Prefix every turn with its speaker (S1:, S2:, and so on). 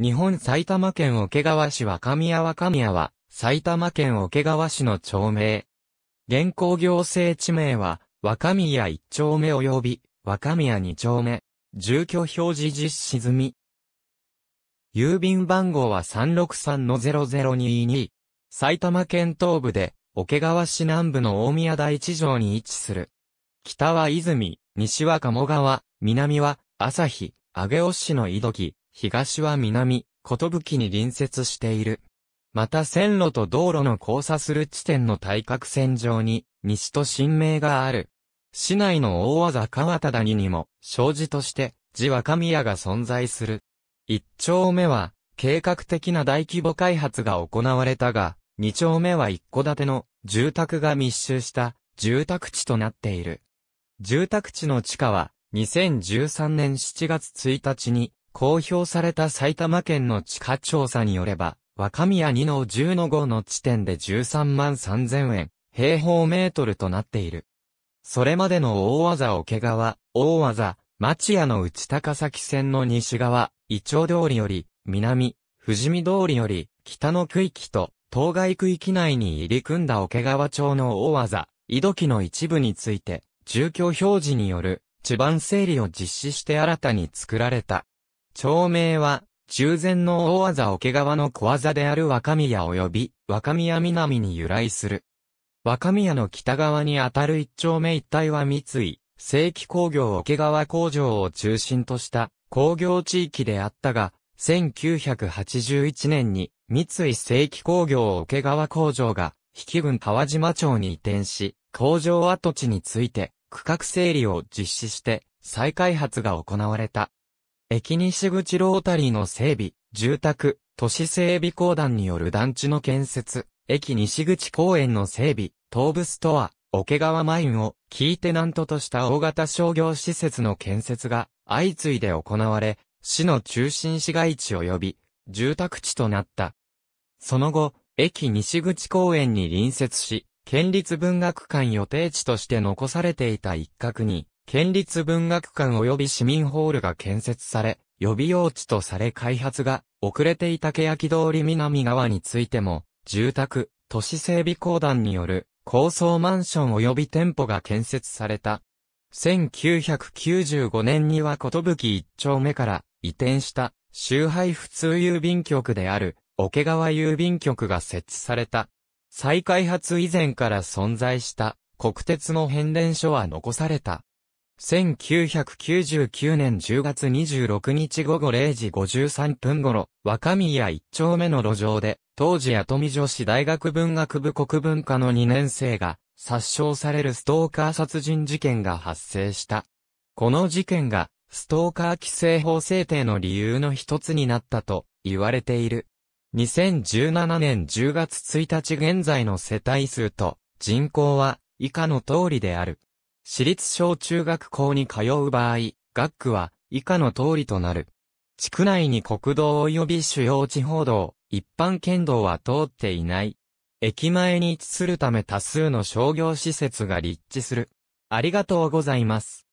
S1: 日本埼玉県桶川市若宮若宮は、埼玉県桶川市の町名。現行行政地名は、若宮1丁目及び、若宮2丁目。住居表示実施済み。郵便番号は363-0022。埼玉県東部で、桶川市南部の大宮第一条に位置する。北は泉、西は鴨川、南は、朝日、上尾市の井戸木、東は南、ことぶきに隣接している。また線路と道路の交差する地点の対角線上に、西と新名がある。市内の大技川田谷にも、障子として、地若宮が存在する。一丁目は、計画的な大規模開発が行われたが、二丁目は一戸建ての住宅が密集した住宅地となっている。住宅地の地下は、2013年7月1日に公表された埼玉県の地価調査によれば、若宮2の10の5の地点で13万3000円、平方メートルとなっている。それまでの大技桶川、大技、町屋の内高崎線の西側、伊調通りより、南、富士見通りより、北の区域と、当該区域内に入り組んだ桶川町の大技、井戸木の一部について、住居表示による、地盤整理を実施して新たに作られた。町名は、従前の大技桶川の小技である若宮及び、若宮南に由来する。若宮の北側にあたる一丁目一帯は三井、正規工業桶川工場を中心とした工業地域であったが、1981年に三井正規工業桶川工場が、引群。郡川島町に移転し、工場跡地について区画整理を実施して再開発が行われた。駅西口ロータリーの整備、住宅、都市整備公団による団地の建設、駅西口公園の整備、東部ストア、桶川マインを、キーテナントとした大型商業施設の建設が、相次いで行われ、市の中心市街地及び、住宅地となった。その後、駅西口公園に隣接し、県立文学館予定地として残されていた一角に、県立文学館及び市民ホールが建設され、予備用地とされ開発が遅れていた欅通り南側についても、住宅、都市整備公団による高層マンション及び店舗が建設された。1995年にはことぶき一丁目から移転した周配普通郵便局である桶川郵便局が設置された。再開発以前から存在した国鉄の変電所は残された。1999年10月26日午後0時53分頃、若宮一丁目の路上で、当時跡見女子大学文学部国文科の2年生が、殺傷されるストーカー殺人事件が発生した。この事件が、ストーカー規制法制定の理由の一つになったと、言われている。2017年10月1日現在の世帯数と、人口は、以下の通りである。私立小中学校に通う場合、学区は以下の通りとなる。地区内に国道及び主要地方道、一般県道は通っていない。駅前に位置するため多数の商業施設が立地する。ありがとうございます。